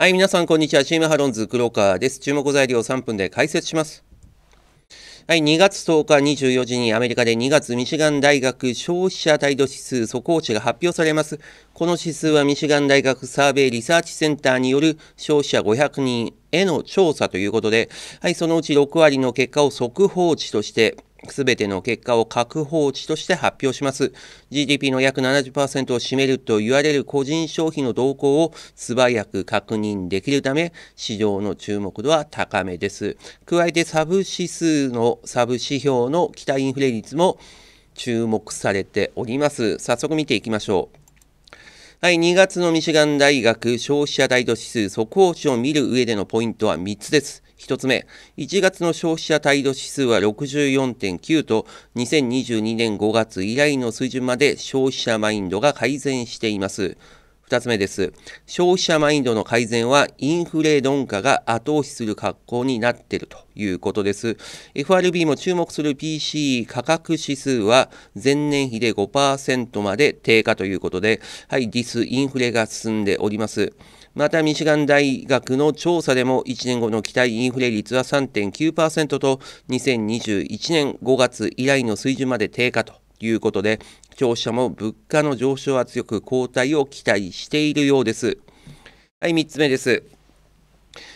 はい、皆さん、こんにちは。チームハロンズ黒川です。注目材料を3分で解説します。はい、2月10日24時にアメリカで2月ミシガン大学消費者態度指数速報値が発表されます。この指数はミシガン大学サーベイリサーチセンターによる消費者500人への調査ということで、はい、そのうち6割の結果を速報値として、すべての結果を確保値として発表します。GDP の約70%を占めると言われる個人消費の動向を素早く確認できるため、市場の注目度は高めです。加えてサブ指数のサブ指標の期待インフレ率も注目されております。早速見ていきましょう。はい、2月のミシガン大学消費者態度指数速報値を見る上でのポイントは3つです。1つ目、1月の消費者態度指数は64.9と、2022年5月以来の水準まで消費者マインドが改善しています。2つ目です。消費者マインドの改善はインフレ鈍化が後押しする格好になっているということです。FRB も注目する PC 価格指数は前年比で5%まで低下ということで、はい、ディスインフレが進んでおります。また、ミシガン大学の調査でも1年後の期待インフレ率は3.9%と2021年5月以来の水準まで低下ということで、消費者も物価の上昇圧力後退を期待しているようです。はい、3つ目です。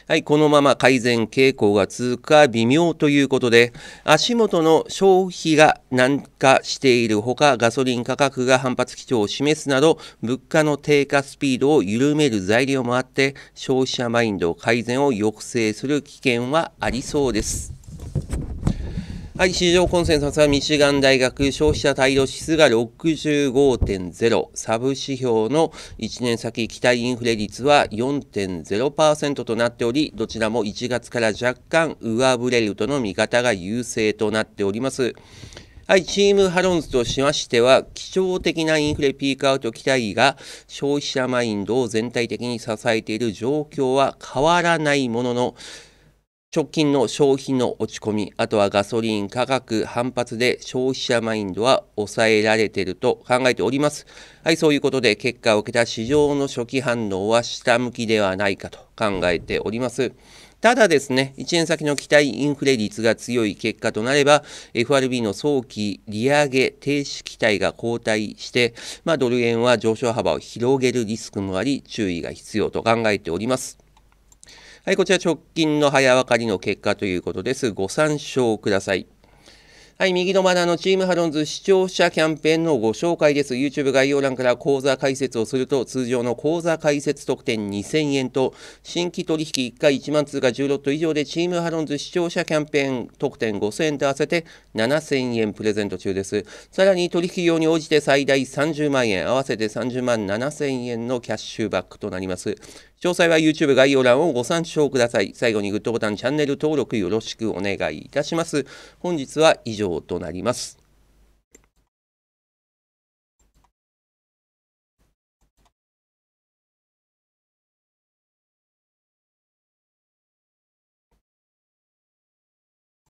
はい、このまま改善傾向が続くか微妙ということで、足元の消費が軟化しているほか、ガソリン価格が反発基調を示すなど、物価の低下スピードを緩める材料もあって、消費者マインド改善を抑制する危険はありそうです。はい、市場コンセンサスはミシガン大学消費者態度指数が65.0、サブ指標の1年先期待インフレ率は4.0%となっており、どちらも1月から若干上振れるとの見方が優勢となっております。はい、チームハロンズとしましては、基調的なインフレピークアウト期待が消費者マインドを全体的に支えている状況は変わらないものの、直近の消費の落ち込み、あとはガソリン価格反発で消費者マインドは抑えられていると考えております。はい、そういうことで結果を受けた市場の初期反応は下向きではないかと考えております。ただですね、1年先の期待インフレ率が強い結果となれば、FRB の早期利上げ停止期待が後退して、まあ、ドル円は上昇幅を広げるリスクもあり、注意が必要と考えております。はい、こちら直近の早分かりの結果ということです。ご参照ください。はい、右のマナーのチームハロンズ視聴者キャンペーンのご紹介です。YouTube 概要欄から講座解説をすると、通常の講座解説特典2000円と、新規取引1回1万通が10ロット以上で、チームハロンズ視聴者キャンペーン特典5000円と合わせて7000円プレゼント中です。さらに取引用に応じて最大30万円、合わせて30万7000円のキャッシュバックとなります。詳細は YouTube 概要欄をご参照ください。最後にグッドボタン、チャンネル登録よろしくお願いいたします。本日は以上となります。